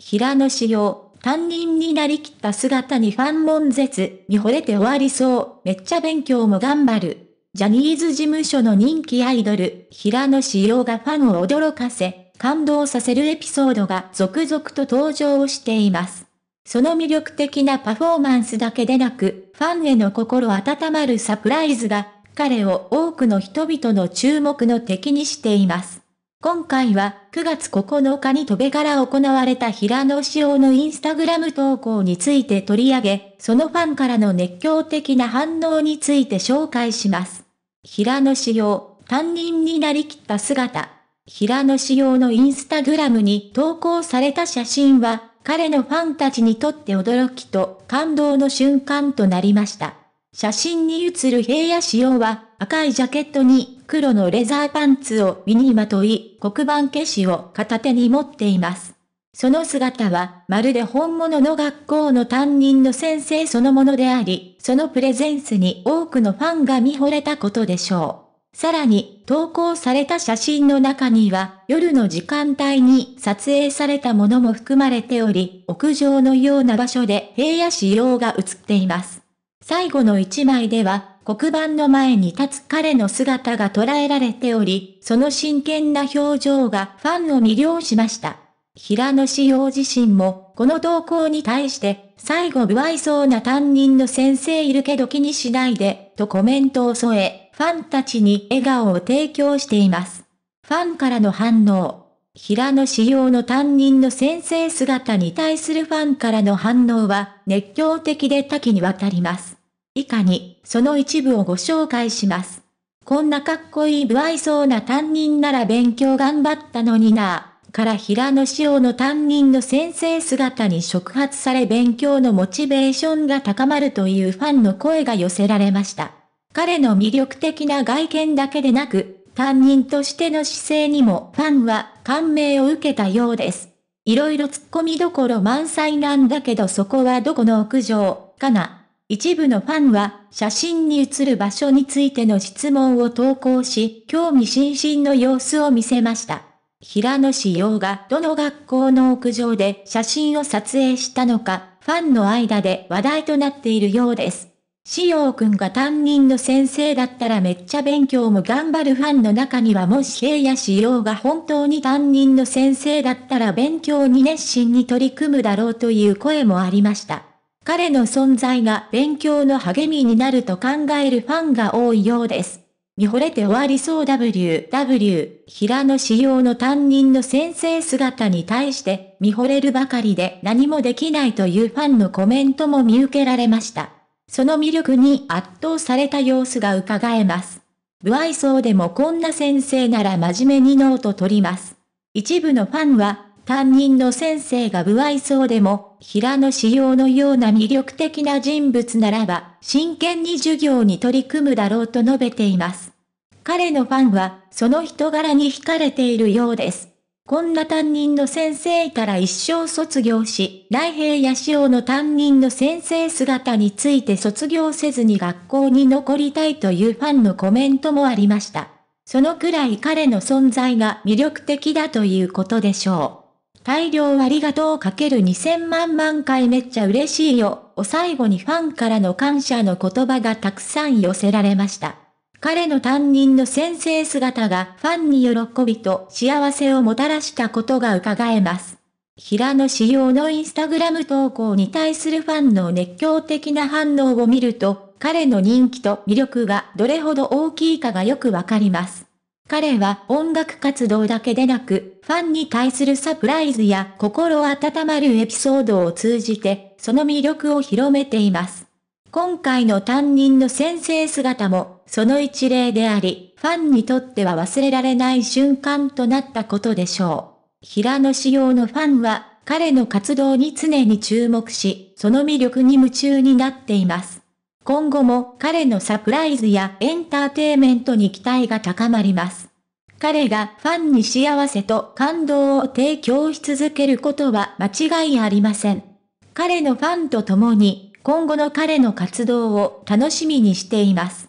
平野紫耀、担任になりきった姿にファンん。絶に惚れて終わりそう。めっちゃ勉強も頑張る。ジャニーズ事務所の人気アイドル、平野紫耀がファンを驚かせ、感動させるエピソードが続々と登場しています。その魅力的なパフォーマンスだけでなく、ファンへの心温まるサプライズが、彼を多くの人々の注目の敵にしています。今回は9月9日に戸部から行われた平野紫耀のインスタグラム投稿について取り上げ、そのファンからの熱狂的な反応について紹介します。平野紫耀、担任になりきった姿。平野紫耀のインスタグラムに投稿された写真は、彼のファンたちにとって驚きと感動の瞬間となりました。写真に写る平野紫耀は、赤いジャケットに黒のレザーパンツを身にまとい、黒板消しを片手に持っています。その姿は、まるで本物の学校の担任の先生そのものであり、そのプレゼンスに多くのファンが見惚れたことでしょう。さらに、投稿された写真の中には、夜の時間帯に撮影されたものも含まれており、屋上のような場所で平野仕様が写っています。最後の一枚では、黒板の前に立つ彼の姿が捉えられており、その真剣な表情がファンを魅了しました。平野志陽自身も、この動向に対して、最後不愛想な担任の先生いるけど気にしないで、とコメントを添え、ファンたちに笑顔を提供しています。ファンからの反応。平野仕様の担任の先生姿に対するファンからの反応は熱狂的で多岐にわたります。以下にその一部をご紹介します。こんなかっこいい不愛想な担任なら勉強頑張ったのになから平野紫耀の担任の先生姿に触発され勉強のモチベーションが高まるというファンの声が寄せられました。彼の魅力的な外見だけでなく、担任としての姿勢にもファンは感銘を受けたようです。いろいろ突っ込みどころ満載なんだけどそこはどこの屋上かな一部のファンは、写真に写る場所についての質問を投稿し、興味津々の様子を見せました。平野志陽がどの学校の屋上で写真を撮影したのか、ファンの間で話題となっているようです。志陽くんが担任の先生だったらめっちゃ勉強も頑張るファンの中にはもし平野志陽が本当に担任の先生だったら勉強に熱心に取り組むだろうという声もありました。彼の存在が勉強の励みになると考えるファンが多いようです。見惚れて終わりそう WW、平野仕様の担任の先生姿に対して、見惚れるばかりで何もできないというファンのコメントも見受けられました。その魅力に圧倒された様子が伺えます。不愛想でもこんな先生なら真面目にノート取ります。一部のファンは担任の先生が不愛想でも、平野紫耀のような魅力的な人物ならば、真剣に授業に取り組むだろうと述べています。彼のファンは、その人柄に惹かれているようです。こんな担任の先生から一生卒業し、来平野潮の担任の先生姿について卒業せずに学校に残りたいというファンのコメントもありました。そのくらい彼の存在が魅力的だということでしょう。大量ありがとうかける2000万万回めっちゃ嬉しいよ、を最後にファンからの感謝の言葉がたくさん寄せられました。彼の担任の先生姿がファンに喜びと幸せをもたらしたことが伺えます。平野仕様のインスタグラム投稿に対するファンの熱狂的な反応を見ると、彼の人気と魅力がどれほど大きいかがよくわかります。彼は音楽活動だけでなく、ファンに対するサプライズや心温まるエピソードを通じて、その魅力を広めています。今回の担任の先生姿も、その一例であり、ファンにとっては忘れられない瞬間となったことでしょう。平野仕様のファンは、彼の活動に常に注目し、その魅力に夢中になっています。今後も彼のサプライズやエンターテイメントに期待が高まります。彼がファンに幸せと感動を提供し続けることは間違いありません。彼のファンと共に、今後の彼の活動を楽しみにしています。